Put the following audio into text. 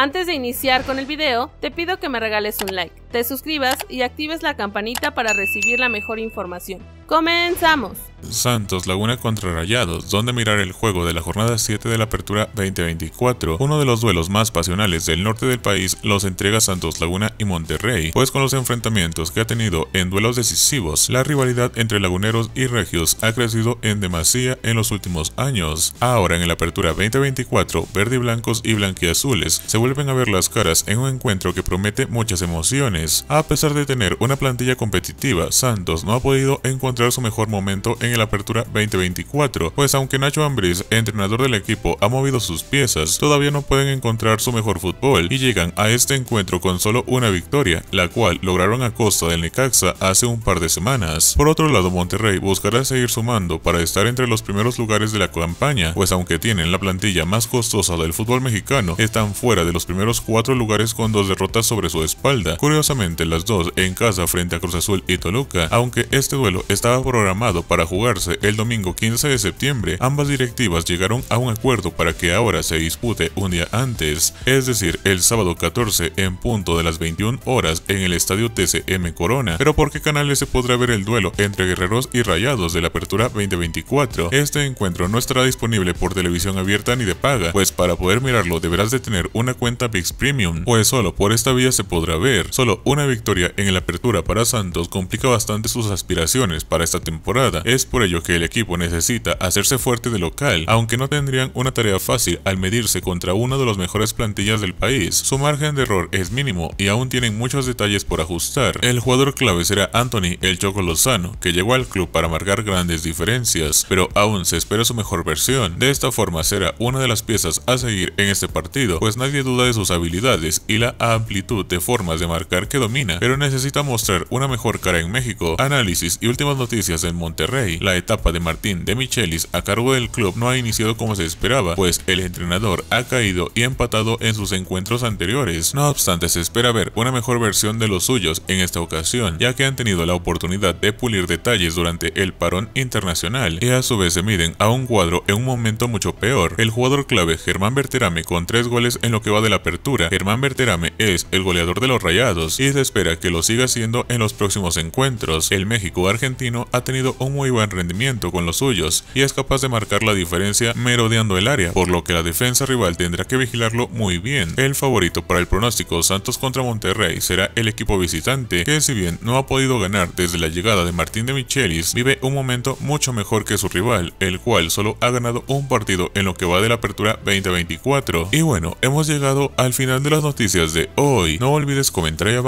Antes de iniciar con el video, te pido que me regales un like te suscribas y actives la campanita para recibir la mejor información. ¡Comenzamos! Santos Laguna contra Rayados, donde mirar el juego de la jornada 7 de la Apertura 2024. Uno de los duelos más pasionales del norte del país los entrega Santos Laguna y Monterrey, pues con los enfrentamientos que ha tenido en duelos decisivos, la rivalidad entre laguneros y regios ha crecido en demasía en los últimos años. Ahora en la Apertura 2024, verde y blancos y blanquiazules se vuelven a ver las caras en un encuentro que promete muchas emociones a pesar de tener una plantilla competitiva, Santos no ha podido encontrar su mejor momento en el Apertura 2024, pues aunque Nacho Ambriz, entrenador del equipo, ha movido sus piezas, todavía no pueden encontrar su mejor fútbol y llegan a este encuentro con solo una victoria, la cual lograron a costa del Necaxa hace un par de semanas. Por otro lado, Monterrey buscará seguir sumando para estar entre los primeros lugares de la campaña, pues aunque tienen la plantilla más costosa del fútbol mexicano, están fuera de los primeros cuatro lugares con dos derrotas sobre su espalda. Curioso las dos en casa frente a Cruz Azul y Toluca, aunque este duelo estaba programado para jugarse el domingo 15 de septiembre, ambas directivas llegaron a un acuerdo para que ahora se dispute un día antes, es decir, el sábado 14 en punto de las 21 horas en el estadio TCM Corona, pero por qué canales se podrá ver el duelo entre guerreros y rayados de la apertura 2024. Este encuentro no estará disponible por televisión abierta ni de paga, pues para poder mirarlo deberás de tener una cuenta VIX Premium, pues solo por esta vía se podrá ver. Solo una victoria en la apertura para Santos complica bastante sus aspiraciones para esta temporada. Es por ello que el equipo necesita hacerse fuerte de local, aunque no tendrían una tarea fácil al medirse contra una de las mejores plantillas del país. Su margen de error es mínimo y aún tienen muchos detalles por ajustar. El jugador clave será Anthony El Choco Lozano, que llegó al club para marcar grandes diferencias, pero aún se espera su mejor versión. De esta forma será una de las piezas a seguir en este partido, pues nadie duda de sus habilidades y la amplitud de formas de marcar que domina, pero necesita mostrar una mejor cara en México. Análisis y últimas noticias en Monterrey. La etapa de Martín de Michelis a cargo del club no ha iniciado como se esperaba, pues el entrenador ha caído y empatado en sus encuentros anteriores. No obstante, se espera ver una mejor versión de los suyos en esta ocasión, ya que han tenido la oportunidad de pulir detalles durante el parón internacional y a su vez se miden a un cuadro en un momento mucho peor. El jugador clave Germán Berterame con tres goles en lo que va de la apertura. Germán Berterame es el goleador de los Rayados y se espera que lo siga siendo en los próximos encuentros. El México argentino ha tenido un muy buen rendimiento con los suyos y es capaz de marcar la diferencia merodeando el área, por lo que la defensa rival tendrá que vigilarlo muy bien. El favorito para el pronóstico Santos contra Monterrey será el equipo visitante, que si bien no ha podido ganar desde la llegada de Martín de Michelis, vive un momento mucho mejor que su rival, el cual solo ha ganado un partido en lo que va de la apertura 2024. Y bueno, hemos llegado al final de las noticias de hoy. No olvides comentar y abajo